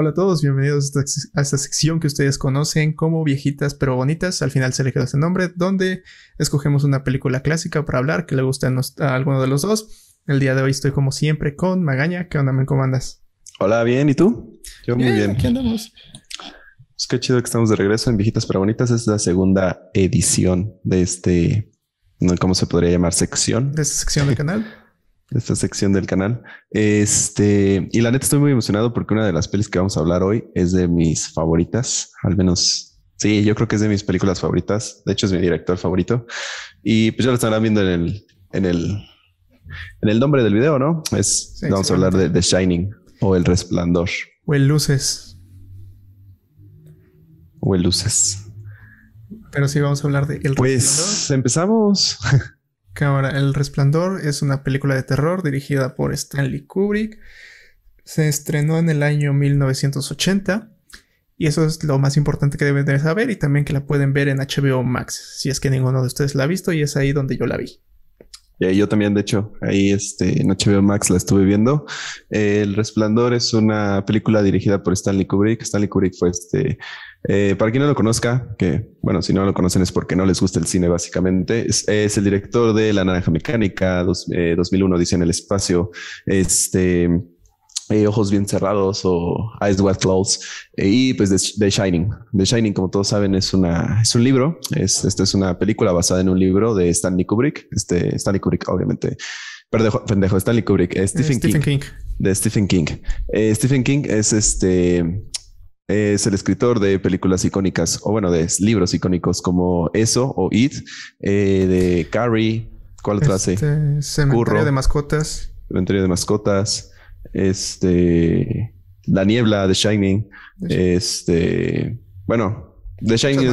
Hola a todos, bienvenidos a esta, sección que ustedes conocen como viejitas pero bonitas. Al final se le quedó ese nombre, donde escogemos una película clásica para hablar que le guste a, alguno de los dos. El día de hoy estoy como siempre con Magaña. ¿Qué onda, me comandas? Hola, bien, ¿y tú? Yo muy bien. ¿Qué andamos. Pues qué chido que estamos de regreso en Viejitas pero Bonitas. Es la segunda edición de este, ¿cómo se podría llamar? Sección. De esta sección del canal. esta sección del canal. Este, y la neta estoy muy emocionado porque una de las pelis que vamos a hablar hoy es de mis favoritas, al menos. Sí, yo creo que es de mis películas favoritas. De hecho, es mi director favorito. Y pues ya lo estarán viendo en el, en el, en el nombre del video, ¿no? Es, vamos a hablar de The Shining o El Resplandor. O El Luces. O El Luces. Pero sí, vamos a hablar de El pues, Resplandor. Pues empezamos. Cámara, El Resplandor es una película de terror dirigida por Stanley Kubrick. Se estrenó en el año 1980 y eso es lo más importante que deben de saber y también que la pueden ver en HBO Max, si es que ninguno de ustedes la ha visto y es ahí donde yo la vi yo también, de hecho, ahí este, en HBO Max la estuve viendo. Eh, el Resplandor es una película dirigida por Stanley Kubrick. Stanley Kubrick fue este, eh, para quien no lo conozca, que bueno, si no lo conocen es porque no les gusta el cine básicamente, es, el director de La Naranja Mecánica, 2001 eh, dice en el espacio, este... Ojos Bien Cerrados o Eyes Wide Closed eh, y pues The, Shining. The Shining, como todos saben, es, una, es un libro, es, esta es una película basada en un libro de Stanley Kubrick, este, Stanley Kubrick obviamente Perdejo, pendejo, Stanley Kubrick, eh, Stephen, eh, King, De Stephen King. Stephen King es este. Es el escritor de películas icónicas, o bueno, de libros icónicos como Eso o It, de Carrie, ¿cuál otra este, hace? Cementerio de mascotas. Cementerio de mascotas este, La Niebla, de Shining, este, bueno, de Shining,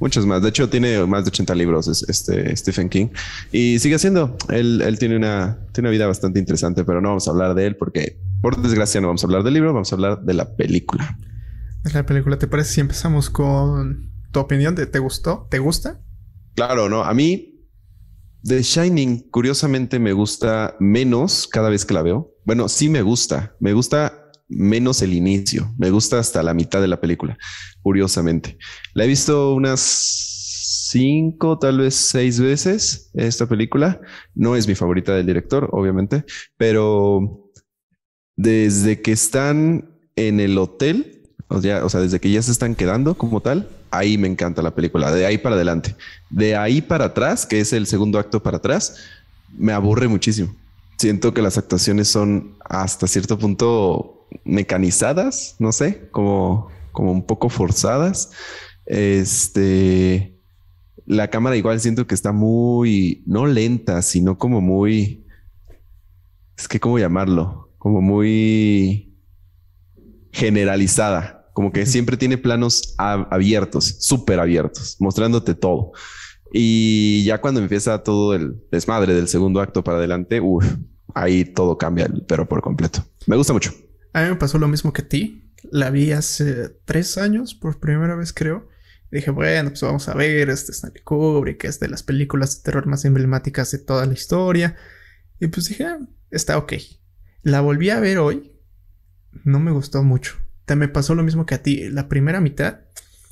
más. más. De hecho, tiene más de 80 libros este, Stephen King. Y sigue siendo. Él, él tiene, una, tiene vida bastante interesante, pero no vamos a hablar de él porque, por desgracia, no vamos a hablar del libro, vamos a hablar de la película. De la película, ¿te parece si empezamos con tu opinión te gustó? ¿Te gusta? Claro, no. A mí, The Shining, curiosamente, me gusta menos cada vez que la veo. Bueno, sí me gusta. Me gusta menos el inicio. Me gusta hasta la mitad de la película, curiosamente. La he visto unas cinco, tal vez seis veces esta película. No es mi favorita del director, obviamente, pero desde que están en el hotel, o sea, o desde que ya se están quedando como tal, ahí me encanta la película, de ahí para adelante. De ahí para atrás, que es el segundo acto para atrás, me aburre muchísimo siento que las actuaciones son hasta cierto punto mecanizadas, no sé, como, como un poco forzadas. Este, la cámara igual siento que está muy, no lenta, sino como muy, es que cómo llamarlo, como muy generalizada, como que siempre tiene planos abiertos, súper abiertos, mostrándote todo. Y ya cuando empieza todo el desmadre del segundo acto para adelante, ahí todo cambia, pero por completo. Me gusta mucho. A mí me pasó lo mismo que a ti. La vi hace tres años por primera vez, creo. dije, bueno, pues vamos a ver, este Stanley Kubrick, es de las películas de terror más emblemáticas de toda la historia. Y pues dije, ah, está ok. La volví a ver hoy. No me gustó mucho. Te me pasó lo mismo que a ti. La primera mitad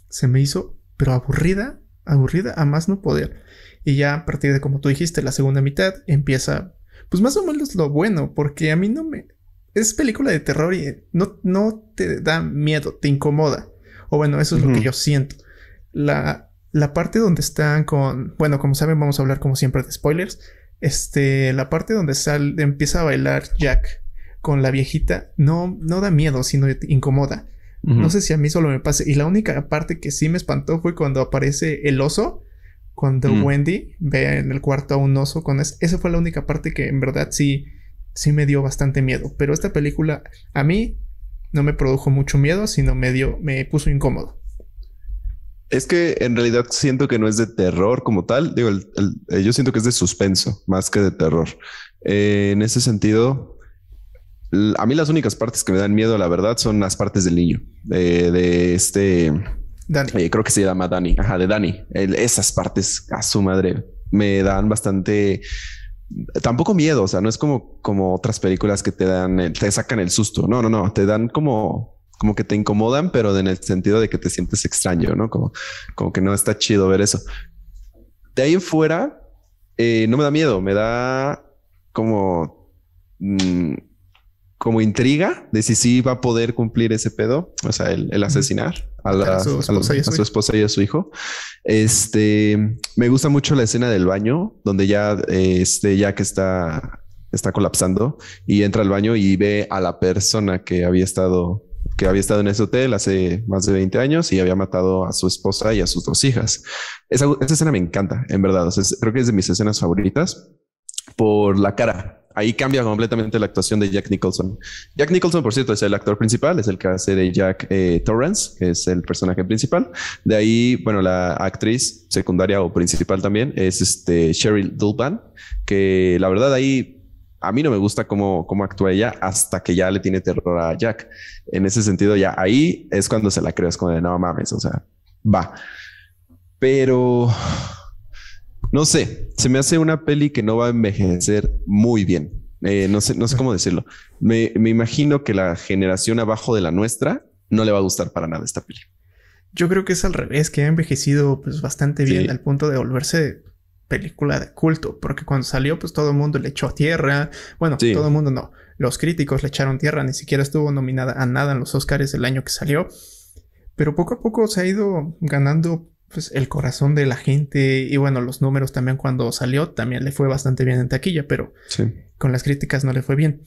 se me hizo, pero aburrida aburrida a más no poder. Y ya a partir de como tú dijiste, la segunda mitad empieza, pues más o menos lo bueno, porque a mí no me... Es película de terror y no, no te da miedo, te incomoda. O bueno, eso es lo que yo siento. La, la parte donde están con... Bueno, como saben, vamos a hablar como siempre de spoilers. Este, la parte donde sale empieza a bailar Jack con la viejita no, no da miedo, sino te incomoda. No sé si a mí solo me pase. Y la única parte que sí me espantó fue cuando aparece el oso. Cuando Wendy ve en el cuarto a un oso con Esa fue la única parte que en verdad sí, sí me dio bastante miedo. Pero esta película a mí no me produjo mucho miedo, sino me dio, me puso incómodo. Es que en realidad siento que no es de terror como tal. Digo, eh, yo siento que es de suspenso más que de terror. Eh, en ese sentido, a mí las únicas partes que me dan miedo, la verdad, son las partes del niño, de, este... Eh, creo que se llama Dani, ajá, de Dani. esas partes, a su madre, me dan bastante tampoco miedo, o sea, no es como, como otras películas que te dan, te sacan el susto, no, no, no, te dan como, como que te incomodan, pero en el sentido de que te sientes extraño, ¿no? Como, como que no está chido ver eso. De ahí en fuera, eh, no me da miedo, me da como... Mm, como intriga de si sí va a poder cumplir ese pedo, o sea, el, asesinar a, su, esposa y a su hijo. Este, me gusta mucho la escena del baño, donde ya, este, ya que está, está colapsando y entra al baño y ve a la persona que había estado que había estado en ese hotel hace más de 20 años y había matado a su esposa y a sus dos hijas. Esa, escena me encanta, en verdad. creo que es de mis escenas favoritas por la cara ahí cambia completamente la actuación de Jack Nicholson. Jack Nicholson, por cierto, es el actor principal, es el que hace de Jack eh, Torrance, que es el personaje principal. De ahí, bueno, la actriz secundaria o principal también es este Cheryl Dulban, que la verdad ahí a mí no me gusta cómo, cómo actúa ella hasta que ya le tiene terror a Jack. En ese sentido, ya ahí es cuando se la crees cuando como de no mames, o sea, va. Pero no sé, se me hace una peli que no va a envejecer muy bien. Eh, no, sé, no sé cómo decirlo. Me, imagino que la generación abajo de la nuestra no le va a gustar para nada esta peli. Yo creo que es al revés, que ha envejecido pues bastante bien al punto de volverse película de culto, porque cuando salió pues todo el mundo le echó tierra, bueno, todo el mundo no, los críticos le echaron tierra, ni siquiera estuvo nominada a nada en los Oscars el año que salió, pero poco a poco se ha ido ganando pues, el corazón de la gente y bueno, los números también cuando salió también le fue bastante bien en taquilla, pero con las críticas no le fue bien.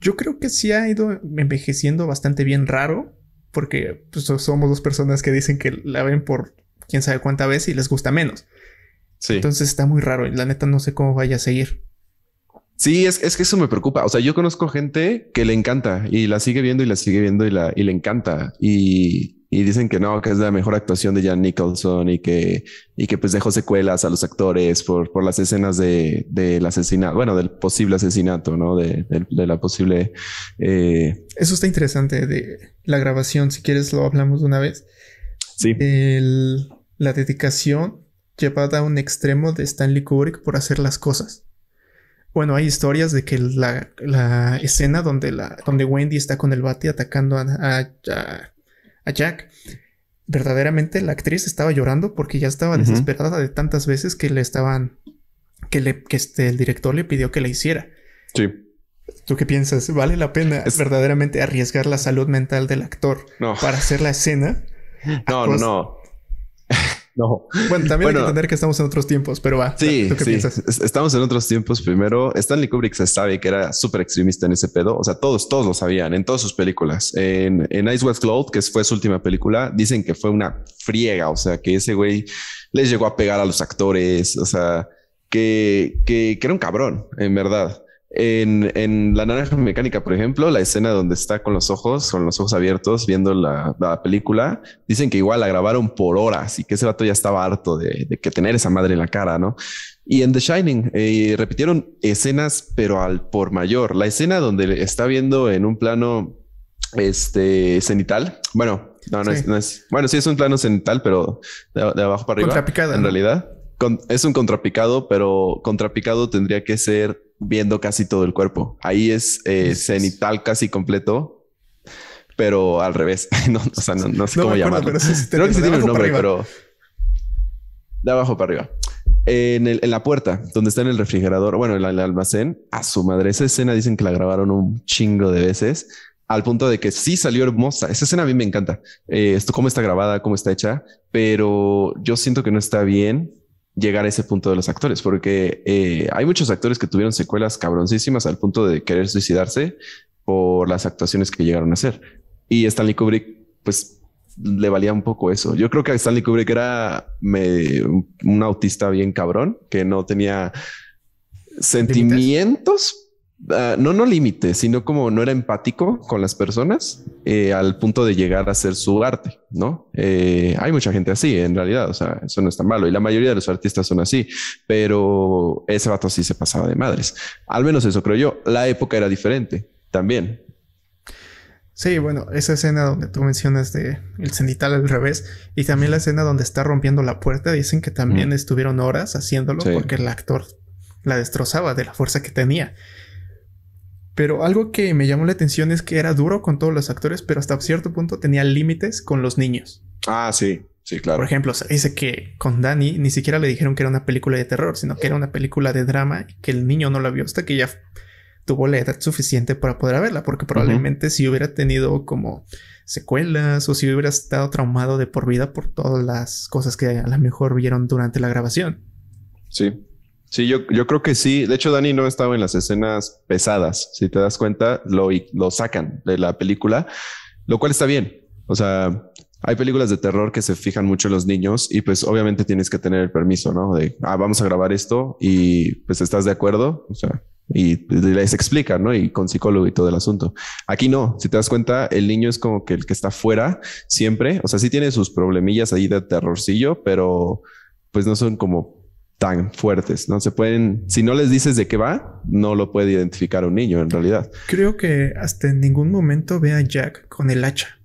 Yo creo que sí ha ido envejeciendo bastante bien raro, porque pues, somos dos personas que dicen que la ven por quién sabe cuánta vez y les gusta menos. Sí. Entonces está muy raro y la neta no sé cómo vaya a seguir. Sí, es, es, que eso me preocupa. O sea, yo conozco gente que le encanta y la sigue viendo y la sigue viendo y, la, y le encanta. Y y dicen que no, que es la mejor actuación de Jan Nicholson y que, y que pues dejó secuelas a los actores por, las escenas de, del asesinato, bueno, del posible asesinato, ¿no? De, la posible... Eh, Eso está interesante de la grabación, si quieres lo hablamos de una vez. Sí. la dedicación llevada a un extremo de Stanley Kubrick por hacer las cosas. Bueno, hay historias de que la, escena donde, la, donde Wendy está con el bate atacando a a Jack, verdaderamente la actriz estaba llorando porque ya estaba desesperada de tantas veces que le estaban, que, le, que este, el director le pidió que la hiciera. Sí. ¿Tú qué piensas? ¿Vale la pena es... verdaderamente arriesgar la salud mental del actor no. para hacer la escena? No, no, no. No. Bueno, también hay que entender que estamos en otros tiempos, pero va. Sí, Estamos en otros tiempos. Primero, Stanley Kubrick se sabe que era súper extremista en ese pedo. O sea, todos, todos lo sabían en todas sus películas. En, en Ice West Cloud, que fue su última película, dicen que fue una friega. O sea, que ese güey les llegó a pegar a los actores. O sea, que, que era un cabrón, en verdad. En, La Naranja Mecánica, por ejemplo, la escena donde está con los ojos, con los ojos abiertos, viendo la, película, dicen que igual la grabaron por horas y que ese vato ya estaba harto de, que tener esa madre en la cara, ¿no? Y en The Shining eh, repitieron escenas, pero al por mayor. La escena donde está viendo en un plano este cenital, bueno, no, no, es, bueno, sí es un plano cenital, pero de, abajo para arriba. En realidad, es un contrapicado, pero contrapicado tendría que ser viendo casi todo el cuerpo. Ahí es eh, cenital casi completo, pero al revés. no, o sea, no, sé cómo Creo que tiene un nombre, pero de abajo para arriba. En, la puerta, donde está en el refrigerador, bueno, en el almacén, a su madre. Esa escena dicen que la grabaron un chingo de veces, al punto de que sí salió hermosa. Esa escena a mí me encanta. Eh, esto, cómo está grabada, cómo está hecha, pero yo siento que no está bien llegar a ese punto de los actores, porque eh, hay muchos actores que tuvieron secuelas cabroncísimas al punto de querer suicidarse por las actuaciones que llegaron a hacer. Y Stanley Kubrick, pues le valía un poco eso. Yo creo que Stanley Kubrick era un autista bien cabrón, que no tenía sentimientos, Ah, no, no límite, sino como no era empático con las personas eh, al punto de llegar a hacer su arte, ¿no? Eh, hay mucha gente así, en realidad, o sea, eso no es tan malo y la mayoría de los artistas son así, pero ese vato sí se pasaba de madres. Al menos eso creo yo. La época era diferente también. Sí, bueno, esa escena donde tú mencionas de el cenital al revés y también la escena donde está rompiendo la puerta, dicen que también estuvieron horas haciéndolo porque el actor la destrozaba de la fuerza que tenía. Pero algo que me llamó la atención es que era duro con todos los actores, pero hasta cierto punto tenía límites con los niños. Ah, sí, sí, claro. Por ejemplo, dice que con Danny ni siquiera le dijeron que era una película de terror, sino que era una película de drama y que el niño no la vio hasta que ya tuvo la edad suficiente para poder verla, porque probablemente si hubiera tenido como secuelas o si hubiera estado traumado de por vida por todas las cosas que a lo mejor vieron durante la grabación. Sí, Sí, yo, yo creo que sí. De hecho, Dani no estaba en las escenas pesadas. Si te das cuenta, lo, lo sacan de la película, lo cual está bien. O sea, hay películas de terror que se fijan mucho en los niños y pues obviamente tienes que tener el permiso, ¿no? De, ah, vamos a grabar esto y pues estás de acuerdo. O sea, y les explica, ¿no? Y con psicólogo y todo el asunto. Aquí no, si te das cuenta, el niño es como que el que está fuera siempre, o sea, sí tiene sus problemillas ahí de terrorcillo, pero pues no son como tan fuertes, ¿no? Se pueden, si no les dices de qué va, no lo puede identificar un niño en realidad. Creo que hasta en ningún momento ve a Jack con el hacha.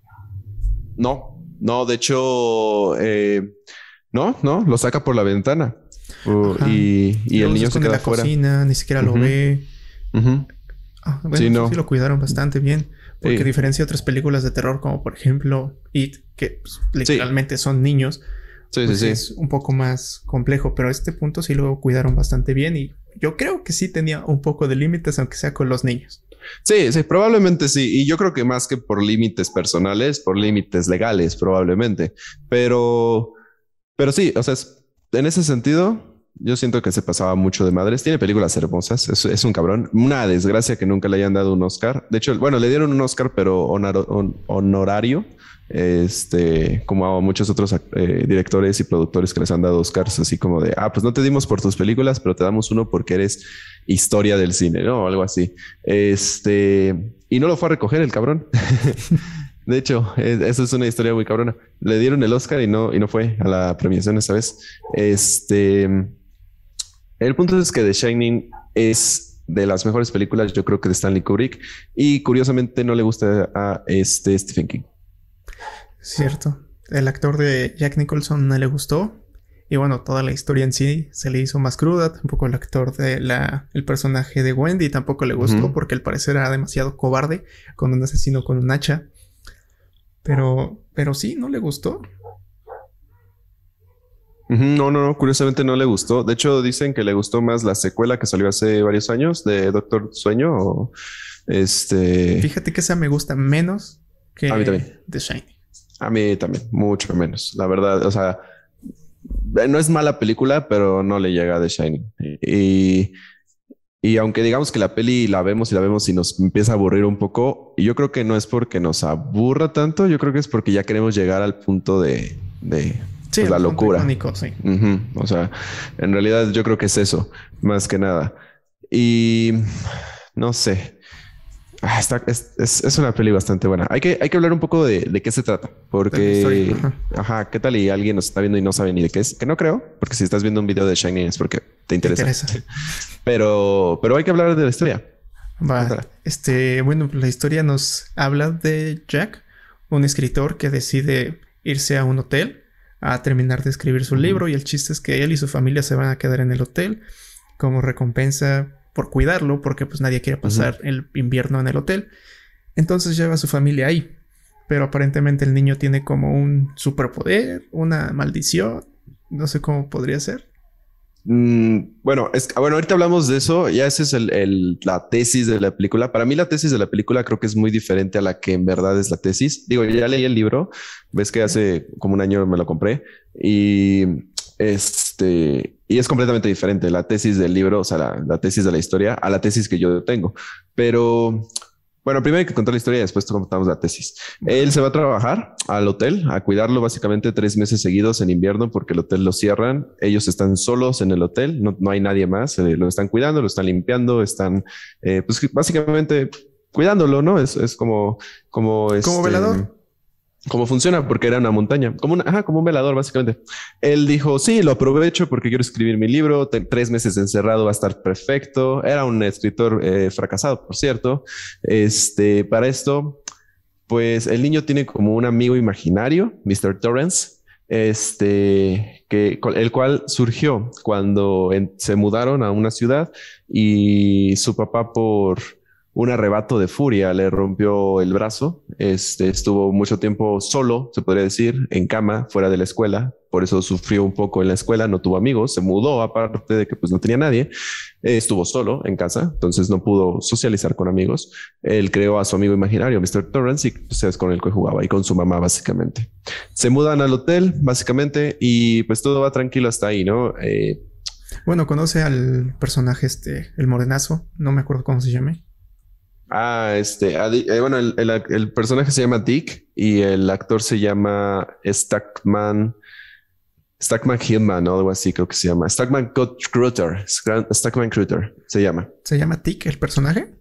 No, no, de hecho, eh, no, no, lo saca por la ventana. Uh, y, el niño se, queda afuera. ni siquiera lo ve. Ah, bueno, sí, lo cuidaron bastante bien. Porque a diferencia de otras películas de terror, como por ejemplo It, que pues, literalmente son niños, Sí, sí, pues sí. Es un poco más complejo, pero este punto sí lo cuidaron bastante bien y yo creo que sí tenía un poco de límites, aunque sea con los niños. Sí, sí, probablemente sí. Y yo creo que más que por límites personales, por límites legales, probablemente. Pero, pero sí, o sea, en ese sentido, yo siento que se pasaba mucho de madres. Tiene películas hermosas. Es, un cabrón. Una desgracia que nunca le hayan dado un Oscar. De hecho, bueno, le dieron un Oscar, pero honorario. Este, como a muchos otros eh, directores y productores que les han dado Oscars, así como de, ah, pues no te dimos por tus películas, pero te damos uno porque eres historia del cine, ¿no? O algo así. Este, y no lo fue a recoger el cabrón. De hecho, e, eso es una historia muy cabrona. Le dieron el Oscar y no, y no fue a la premiación esta vez. Este, el punto es que The Shining es de las mejores películas, yo creo que de Stanley Kubrick, y curiosamente no le gusta a este Stephen King. Cierto. El actor de Jack Nicholson no le gustó. Y bueno, toda la historia en sí se le hizo más cruda. Tampoco el actor de la, el personaje de Wendy tampoco le gustó porque al parecer era demasiado cobarde con un asesino con un hacha. Pero, pero sí, no le gustó. No, no, no, curiosamente no le gustó. De hecho, dicen que le gustó más la secuela que salió hace varios años de Doctor Sueño. este. Fíjate que esa me gusta menos que a mí también. The Shining. A mí también, mucho menos. La verdad, o sea, no es mala película, pero no le llega a The Shining. Y, aunque digamos que la peli la vemos y la vemos y nos empieza a aburrir un poco, yo creo que no es porque nos aburra tanto, yo creo que es porque ya queremos llegar al punto de sí, pues, la locura. sí. O sea, en realidad yo creo que es eso, más que nada. Y no sé. Ah, es, una peli bastante buena. Hay que, hay que hablar un poco de, qué se trata, porque, ajá. ¿qué tal? Y alguien nos está viendo y no sabe ni de qué es, que no creo, porque si estás viendo un video de Shining es porque te interesa. Te interesa. pero, pero hay que hablar de la historia. Va. Este, bueno, la historia nos habla de Jack, un escritor que decide irse a un hotel a terminar de escribir su libro y el chiste es que él y su familia se van a quedar en el hotel como recompensa por cuidarlo porque pues nadie quiere pasar el invierno en el hotel. Entonces lleva a su familia ahí, pero aparentemente el niño tiene como un superpoder, una maldición, no sé cómo podría ser. Mm, bueno, es, bueno, ahorita hablamos de eso. Ya esa es la tesis de la película. Para mí, la tesis de la película creo que es muy diferente a la que en verdad es la tesis. Digo, ya leí el libro. Ves que hace como un año me lo compré y este, y es completamente diferente la tesis del libro, o sea, la tesis de la historia a la tesis que yo tengo. Pero bueno, primero hay que contar la historia y después contamos la tesis. Él se va a trabajar al hotel, a cuidarlo básicamente tres meses seguidos en invierno porque el hotel lo cierran. Ellos están solos en el hotel, no, no hay nadie más, eh, lo están cuidando, lo están limpiando, están, eh, pues básicamente cuidándolo, ¿no? Es, es como, como... Como este, velador cómo funciona, porque era una montaña, como, como un velador, básicamente. Él dijo, sí, lo aprovecho porque quiero escribir mi libro, tres meses encerrado va a estar perfecto. Era un escritor eh, fracasado, por cierto. Este, para esto, pues el niño tiene como un amigo imaginario, Mr. Torrance, este, que, el cual surgió cuando se mudaron a una ciudad y su papá por un arrebato de furia, le rompió el brazo, este, estuvo mucho tiempo solo, se podría decir, en cama, fuera de la escuela, por eso sufrió un poco en la escuela, no tuvo amigos, se mudó, aparte de que pues no tenía nadie, eh, estuvo solo en casa, entonces no pudo socializar con amigos, él creó a su amigo imaginario, Mr. Torrance, y pues, es con el que jugaba y con su mamá básicamente. Se mudan al hotel, básicamente, y pues todo va tranquilo hasta ahí, ¿no? Eh, bueno, conoce al personaje este, el morenazo, no me acuerdo cómo se llame. Ah, este, eh, bueno, el, personaje se llama Dick y el actor se llama Stackman, Stackman Hillman o algo así creo que se llama. Stackman Crutter, Stackman Crutter se llama. ¿Se llama Dick el personaje?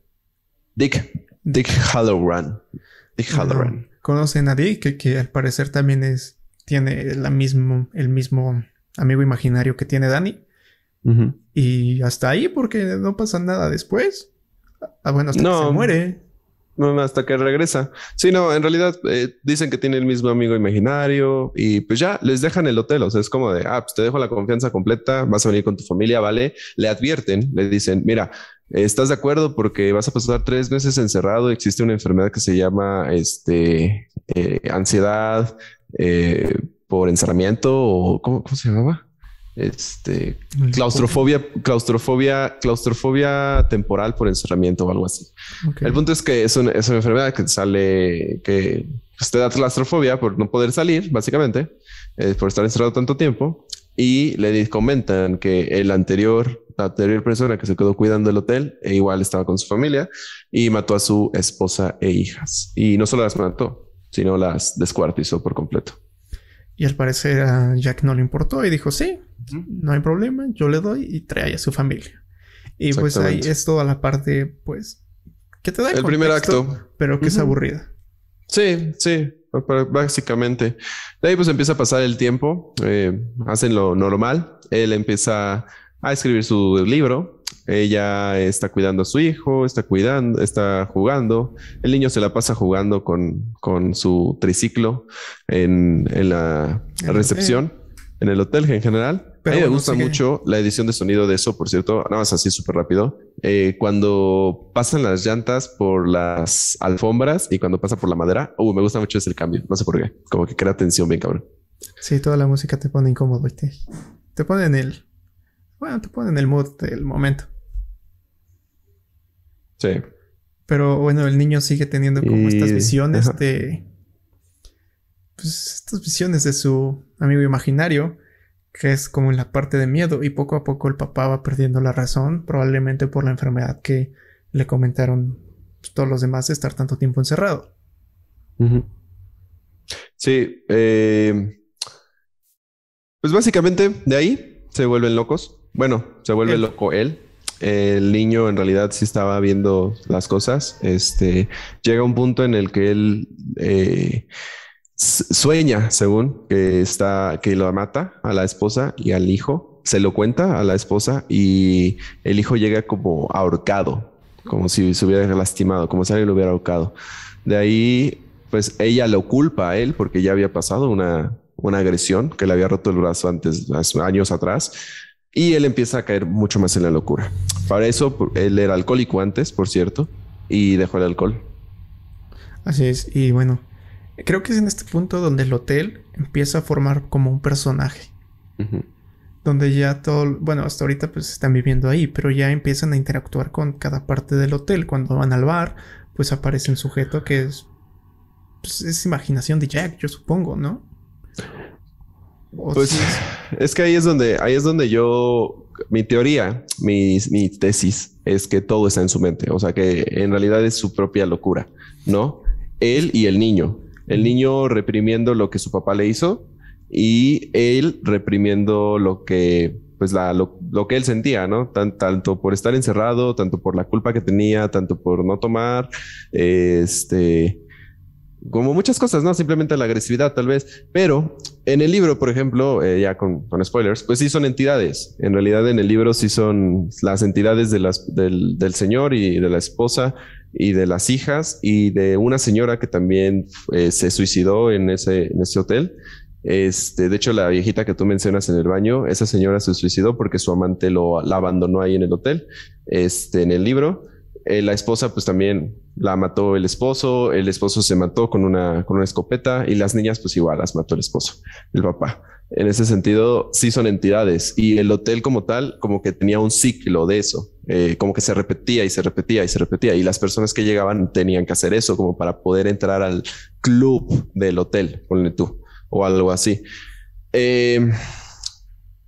Dick, Dick Halloran. Dick Halloran. Conocen a Dick, que, al parecer también es, tiene la mismo, el mismo amigo imaginario que tiene Danny. Y hasta ahí, porque no pasa nada después. Ah, bueno, hasta no, que se muere. No, hasta que regresa. Sí, no, en realidad eh, dicen que tiene el mismo amigo imaginario y pues ya les dejan el hotel. O sea, es como de, ah, pues te dejo la confianza completa, vas a venir con tu familia, ¿vale? Le advierten, le dicen, mira, ¿Estás de acuerdo? Porque vas a pasar tres meses encerrado. Existe una enfermedad que se llama este, eh, ansiedad eh, por encerramiento o ¿cómo, se llamaba? Este, claustrofobia, claustrofobia, claustrofobia temporal por encerramiento o algo así. El punto es que es una, enfermedad que sale, que usted pues, da claustrofobia por no poder salir, básicamente, eh, por estar encerrado tanto tiempo. Y le comentan que el anterior, la anterior persona que se quedó cuidando el hotel, e igual estaba con su familia y mató a su esposa e hijas. Y no solo las mató, sino las descuartizó por completo. Y al parecer a Jack no le importó y dijo, sí, no hay problema, yo le doy y trae a su familia. Y pues ahí es toda la parte, pues, que te da el, primer acto, pero que es aburrida. Sí, sí, básicamente. De ahí pues empieza a pasar el tiempo, eh, hacen lo normal, él empieza a escribir su libro, ella está cuidando a su hijo, está cuidando, está jugando. El niño se la pasa jugando con, con su triciclo en, en la recepción, en el hotel en general. me gusta mucho la edición de sonido de eso, por cierto, nada más así súper rápido. Eh, cuando pasan las llantas por las alfombras y cuando pasa por la madera, uh, me gusta mucho ese cambio, no sé por qué, como que crea tensión bien cabrón. Sí, toda la música te pone incómodo, Te pone en el... Bueno, te pone en el mood del momento. Sí. Pero bueno, el niño sigue teniendo como estas visiones de. Pues estas visiones de su amigo imaginario, que es como en la parte de miedo, y poco a poco el papá va perdiendo la razón, probablemente por la enfermedad que le comentaron pues, todos los demás de estar tanto tiempo encerrado. Sí, eh, pues básicamente de ahí se vuelven locos. Bueno, se vuelve loco él, el niño en realidad sí estaba viendo las cosas. Este llega un punto en el que él eh, sueña, según que está que lo mata a la esposa y al hijo. Se lo cuenta a la esposa y el hijo llega como ahorcado, como si se hubiera lastimado, como si alguien lo hubiera ahorcado. De ahí, pues ella lo culpa a él porque ya había pasado una, una agresión que le había roto el brazo antes, años atrás y él empieza a caer mucho más en la locura. Para eso, él era alcohólico antes, por cierto, y dejó el alcohol. Así es, y bueno, creo que es en este punto donde el hotel empieza a formar como un personaje. Donde ya todo, bueno, hasta ahorita pues están viviendo ahí, pero ya empiezan a interactuar con cada parte del hotel. Cuando van al bar, pues aparece un sujeto que es, pues, es imaginación de Jack, yo supongo, ¿no? Oh, pues es que ahí es donde, ahí es donde yo, mi teoría, mi, mi, tesis es que todo está en su mente, o sea que en realidad es su propia locura, ¿no? Él y el niño, el niño reprimiendo lo que su papá le hizo y él reprimiendo lo que, pues lo, que él sentía, ¿no? tanto por estar encerrado, tanto por la culpa que tenía, tanto por no tomar, este, como muchas cosas, ¿no? Simplemente la agresividad, tal vez. Pero en el libro, por ejemplo, eh, ya con, spoilers, pues sí son entidades. En realidad en el libro sí son las entidades de las, del, señor y de la esposa y de las hijas y de una señora que también eh, se suicidó en ese, hotel. Este, de hecho, la viejita que tú mencionas en el baño, esa señora se suicidó porque su amante lo, la abandonó ahí en el hotel, este, en el libro. Eh, la esposa, pues también la mató el esposo, el esposo se mató con una, con una escopeta y las niñas, pues igual las mató el esposo, el papá. En ese sentido, sí son entidades y el hotel como tal, como que tenía un ciclo de eso, eh, como que se repetía y se repetía y se repetía y las personas que llegaban tenían que hacer eso como para poder entrar al club del hotel, ponle tú, o algo así. Eh,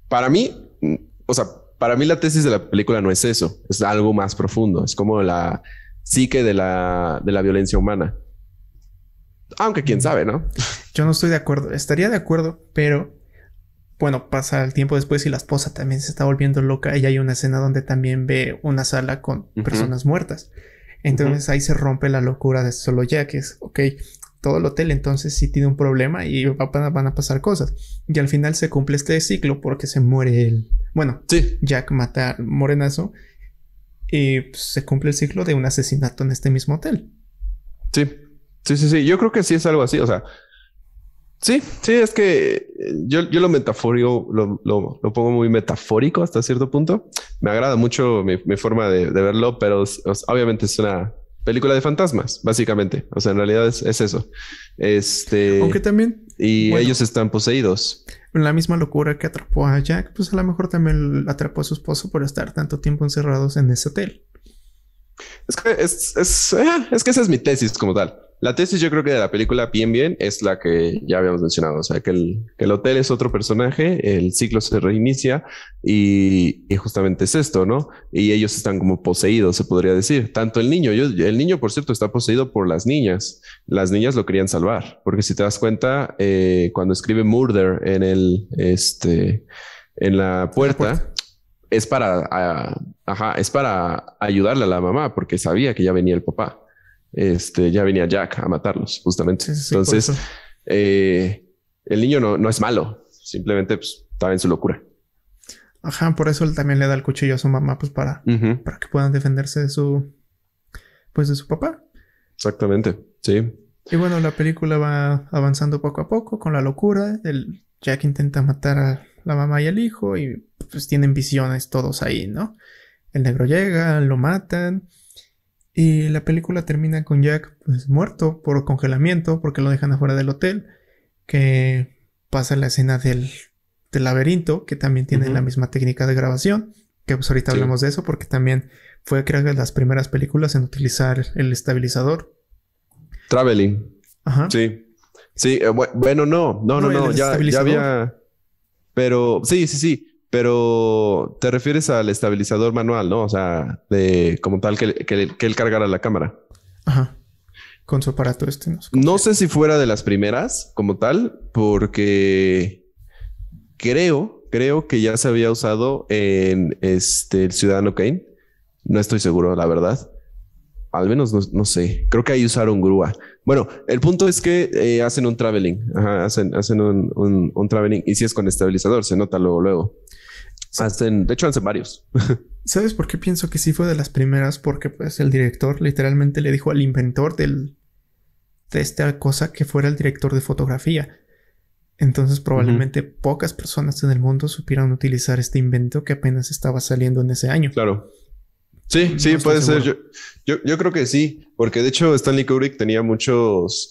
para mí, mm, o sea, para mí la tesis de la película no es eso, es algo más profundo, es como la psique de la, de la violencia humana. Aunque quién mm. sabe, ¿no? Yo no estoy de acuerdo, estaría de acuerdo, pero bueno, pasa el tiempo después y la esposa también se está volviendo loca y hay una escena donde también ve una sala con personas muertas. Entonces ahí se rompe la locura de solo que es, ok, todo el hotel, entonces sí tiene un problema y van a pasar cosas. Y al final se cumple este ciclo porque se muere el... Bueno, Jack mata al morenazo y pues, se cumple el ciclo de un asesinato en este mismo hotel. Sí, sí, sí, sí. Yo creo que sí es algo así, o sea... Sí, sí, es que eh, yo, yo lo metafórico, lo, pongo muy metafórico hasta cierto punto. Me agrada mucho mi, forma de, verlo, pero obviamente es una película de fantasmas, básicamente. O sea, en realidad es, eso. Este. Aunque también. Y ellos están poseídos. La misma locura que atrapó a Jack, pues a lo mejor también atrapó a su esposo por estar tanto tiempo encerrados en ese hotel. Es que, es, es eh, que esa es mi tesis como tal. La tesis yo creo que de la película bien bien es la que ya habíamos mencionado, o sea, que el, hotel es otro personaje, el ciclo se reinicia y, justamente es esto, ¿no? Y ellos están como poseídos, se podría decir. Tanto el niño, el niño por cierto está poseído por las niñas, las niñas lo querían salvar, porque si te das cuenta, eh, cuando escribe Murder en el, este, en la puerta. Es para, es para ayudarle a la mamá porque sabía que ya venía el papá este, ya venía Jack a matarlos, justamente. Entonces, eh, el niño no, es malo, simplemente pues, estaba en su locura. Ajá, por eso él también le da el cuchillo a su mamá, pues para, para que puedan defenderse de su, pues de su papá. Exactamente, sí. Y bueno, la película va avanzando poco a poco con la locura. El Jack intenta matar a la mamá y al hijo y pues tienen visiones todos ahí, ¿no? El negro llega, lo matan, y la película termina con Jack pues, muerto por congelamiento, porque lo dejan afuera del hotel, que pasa la escena del, laberinto, que también tiene la misma técnica de grabación, que pues ahorita hablamos de eso, porque también fue creo que las primeras películas en utilizar el estabilizador. Traveling. Ajá. Sí. Sí, eh, bueno, no, no, no, no, ya había... Pero sí, sí, sí. Pero te refieres al estabilizador manual, ¿no? O sea, de como tal que, él cargara la cámara. Ajá. Con su aparato este. No, sé si fuera de las primeras como tal, porque creo, creo que ya se había usado en este el Ciudadano Kane. No estoy seguro, la verdad. Al menos no, sé. Creo que ahí usaron grúa. Bueno, el punto es que eh, hacen un traveling. Ajá, hacen, hacen un, un, un traveling. Y si es con estabilizador, se nota luego, luego de hecho, hacen varios. ¿Sabes por qué pienso que sí fue de las primeras? Porque pues, el director literalmente le dijo al inventor del, de esta cosa que fuera el director de fotografía. Entonces probablemente pocas personas en el mundo supieran utilizar este invento que apenas estaba saliendo en ese año. Claro. Sí, sí, puede ser. yo, creo que sí, porque de hecho Stanley Kubrick tenía muchos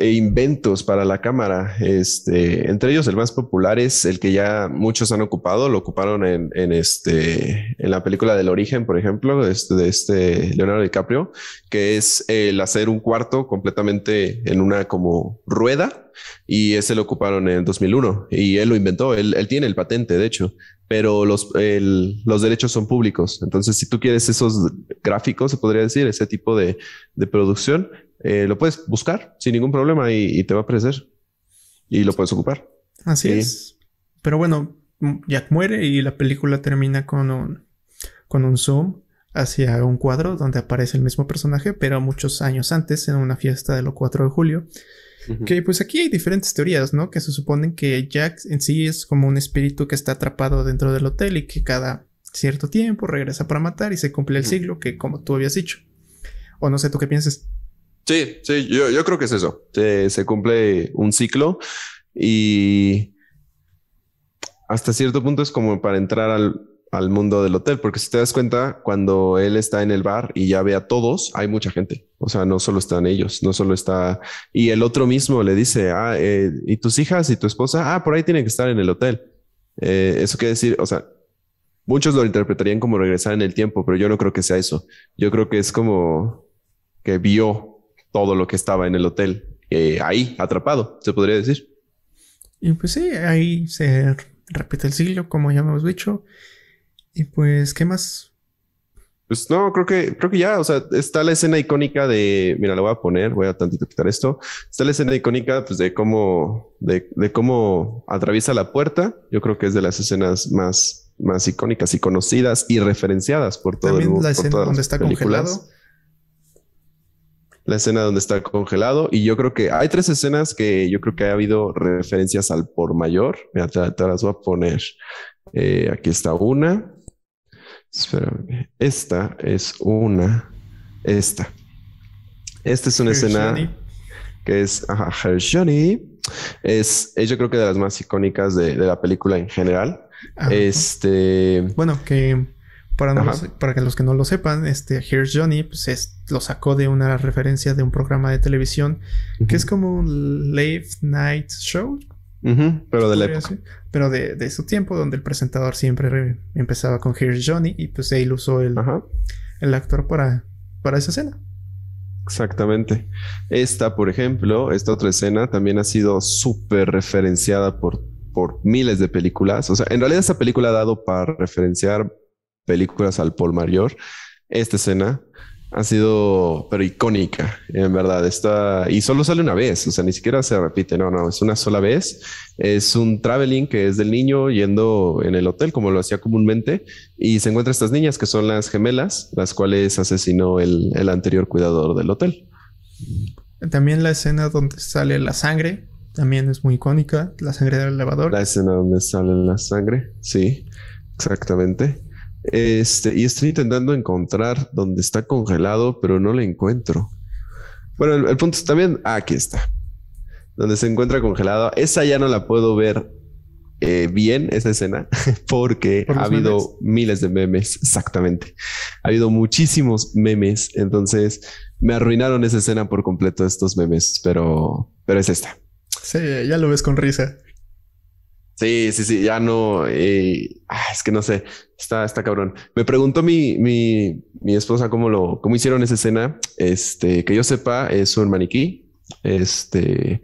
e inventos para la cámara. Este, entre ellos, el más popular es el que ya muchos han ocupado, lo ocuparon en, en este, en la película del origen, por ejemplo, de este, este Leonardo DiCaprio, que es el hacer un cuarto completamente en una como rueda y ese lo ocuparon en 2001 y él lo inventó, él, tiene el patente, de hecho, pero los, los derechos son públicos. Entonces, si tú quieres esos gráficos, se podría decir, ese tipo de, de producción, eh, lo puedes buscar sin ningún problema y, te va a aparecer y lo puedes ocupar. Así es. Pero bueno, mm, Jack muere y la película termina con un, con un zoom hacia un cuadro donde aparece el mismo personaje, pero muchos años antes, en una fiesta de los 4 de julio. Que pues aquí hay diferentes teorías, ¿no? Que se suponen que Jack en sí es como un espíritu que está atrapado dentro del hotel y que cada cierto tiempo regresa para matar y se cumple el siglo, que como tú habías dicho. O no sé, ¿tú qué piensas? Sí, sí, yo, creo que es eso. Se, cumple un ciclo y hasta cierto punto es como para entrar al, mundo del hotel, porque si te das cuenta, cuando él está en el bar y ya ve a todos, hay mucha gente. O sea, no solo están ellos, no solo está... Y el otro mismo le dice, ah, eh, ¿y tus hijas y tu esposa? Ah, por ahí tienen que estar en el hotel. Eh, eso quiere decir, o sea, muchos lo interpretarían como regresar en el tiempo, pero yo no creo que sea eso. Yo creo que es como que vio todo lo que estaba en el hotel eh, ahí, atrapado, se podría decir. Y pues sí, ahí se repite el siglo, como ya hemos dicho. Y pues, ¿qué más? Pues no, creo que, creo que ya, o sea, está la escena icónica de, mira, lo voy a poner, voy a tantito quitar esto. Está la escena icónica, pues, de cómo, de, cómo atraviesa la puerta. Yo creo que es de las escenas más, más icónicas y conocidas y referenciadas por todo el mundo. La escena donde está congelado la escena donde está congelado y yo creo que hay tres escenas que yo creo que ha habido referencias al por mayor. Mira, te, las voy a poner. Eh, aquí está una. Espérame. Esta es una. Esta. Esta es una escena que es ajá, Es, es, yo creo que de las más icónicas de, la película en general. Este. Bueno, que para, los, que los que no lo sepan, este Here's Johnny pues, lo sacó de una referencia de un programa de televisión que es como un late night show. pero de la época. Pero de, su tiempo, donde el presentador siempre empezaba con Here's Johnny y pues él usó el, el actor para, para esa escena. Exactamente. Esta, por ejemplo, esta otra escena también ha sido súper referenciada por, por miles de películas. O sea, en realidad esta película ha dado para referenciar películas al pol mayor, esta escena ha sido, pero icónica, en verdad. Está, y solo sale una vez, o sea, ni siquiera se repite, no, no, es una sola vez. Es un traveling que es del niño yendo en el hotel, como lo hacía comúnmente, y se encuentra estas niñas que son las gemelas, las cuales asesinó el, el anterior cuidador del hotel. También la escena donde sale la sangre, también es muy icónica, la sangre del elevador. La escena donde sale la sangre, sí, exactamente. Este, y estoy intentando encontrar donde está congelado, pero no le encuentro. Bueno, el, punto está bien. aquí está. Donde se encuentra congelado. Esa ya no la puedo ver eh, bien, esa escena, porque ha habido miles de memes. Exactamente. Ha habido muchísimos memes. Entonces, me arruinaron esa escena por completo estos memes, pero, pero es esta. Sí, ya lo ves con risa. Sí, sí, sí, ya no. Eh, ah, es que no sé, está, está cabrón. Me preguntó mi, mi, esposa cómo lo, cómo hicieron esa escena. Este, que yo sepa, es un maniquí. Este,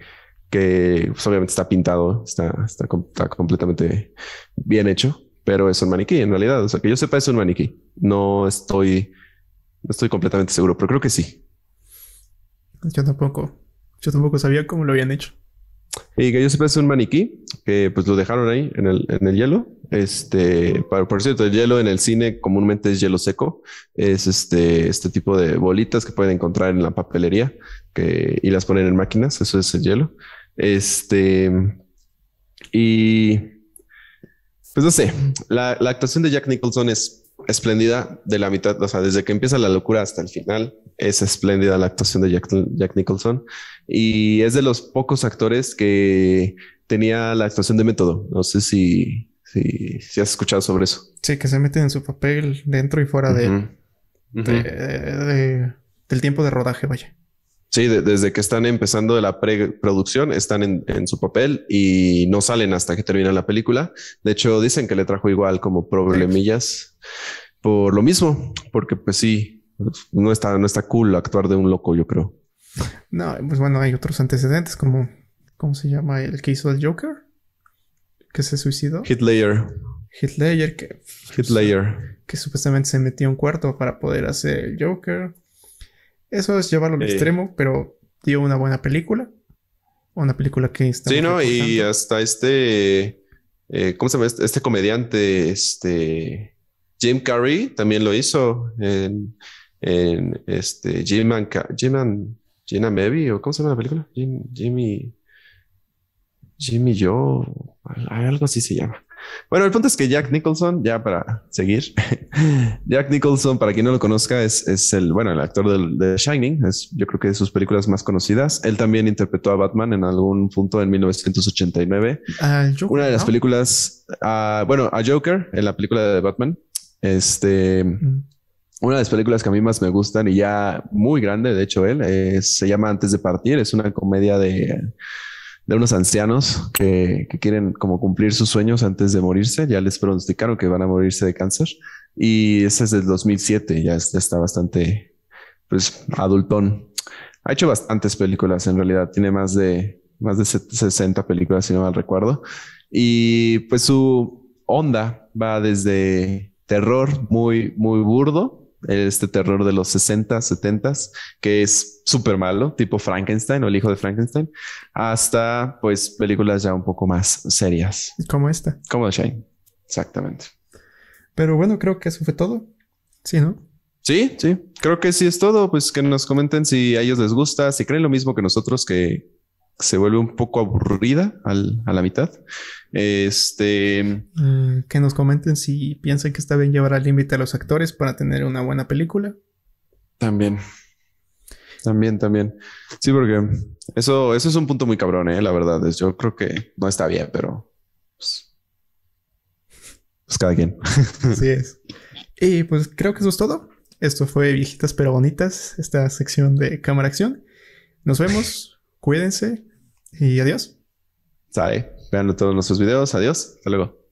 que pues, obviamente está pintado, está, está, completamente bien hecho, pero es un maniquí en realidad. O sea, que yo sepa, es un maniquí. No estoy, no estoy completamente seguro, pero creo que sí. Yo tampoco, yo tampoco sabía cómo lo habían hecho. Y que yo se es un maniquí que pues lo dejaron ahí en el, hielo. Este, por cierto, el hielo en el cine comúnmente es hielo seco. Es este, este tipo de bolitas que pueden encontrar en la papelería que, y las ponen en máquinas. Eso es el hielo. Este, y pues no sé, la actuación de Jack Nicholson es espléndida de la mitad, o sea, desde que empieza la locura hasta el final, es espléndida la actuación de Jack, Nicholson y es de los pocos actores que tenía la actuación de método. No sé si, si, has escuchado sobre eso. Sí, que se meten en su papel dentro y fuera de, del tiempo de rodaje, vaya. Sí, desde que están empezando la preproducción, están en, su papel y no salen hasta que termina la película. De hecho, dicen que le trajo igual como problemillas por lo mismo, porque pues sí, no está, está cool actuar de un loco, yo creo. No, pues bueno, hay otros antecedentes como, ¿cómo se llama? El que hizo el Joker, que se suicidó. Hitlayer. Hitler, que... Hitler. Que supuestamente se metió a un cuarto para poder hacer el Joker. Eso es llevarlo al extremo, pero dio una buena película. Una película que Sí, ¿no? Y hasta este. Eh, ¿Cómo se llama? Este, este, comediante, este. Jim Carrey también lo hizo en, en este. Jim and, Jim and, Gina o ¿cómo se llama la película? Jimmy. Jimmy Joe, algo así se llama. Bueno, el punto es que Jack Nicholson, ya para seguir, Jack Nicholson, para quien no lo conozca, es, es el, bueno, el actor de, Shining, es yo creo que de sus películas más conocidas. Él también interpretó a Batman en algún punto en 1989. Una de las películas, ah, bueno, a Joker en la película de Batman. Este, mm. Una de las películas que a mí más me gustan y ya muy grande, de hecho, él, eh, se llama Antes de Partir, es una comedia de de unos ancianos que, quieren como cumplir sus sueños antes de morirse. Ya les pronosticaron que van a morirse de cáncer. Y ese es del 2007, ya está bastante, pues, adultón. Ha hecho bastantes películas, en realidad. Tiene más de, más de 60 películas, si no mal recuerdo. Y pues su onda va desde terror muy, muy burdo este terror de los 60, 70, que es súper malo, tipo Frankenstein o el hijo de Frankenstein, hasta pues películas ya un poco más serias. Como esta. Como Shane, exactamente. Pero bueno, creo que eso fue todo. Sí, ¿no? Sí, sí, creo que sí es todo. Pues que nos comenten si a ellos les gusta, si creen lo mismo que nosotros, que se vuelve un poco aburrida a la mitad. Este. Mm, que nos comenten si piensan que está bien llevar al límite a los actores para tener una buena película. También. También, también. Sí, porque eso, eso es un punto muy cabrón, ¿eh? la verdad. Es, yo creo que no está bien, pero. Pues, pues cada quien. Así es. Y pues creo que eso es todo. Esto fue Viejitas pero Bonitas, esta sección de cámara acción. Nos vemos. Cuídense y adiós. Sale. Vean todos nuestros videos. Adiós. Hasta luego.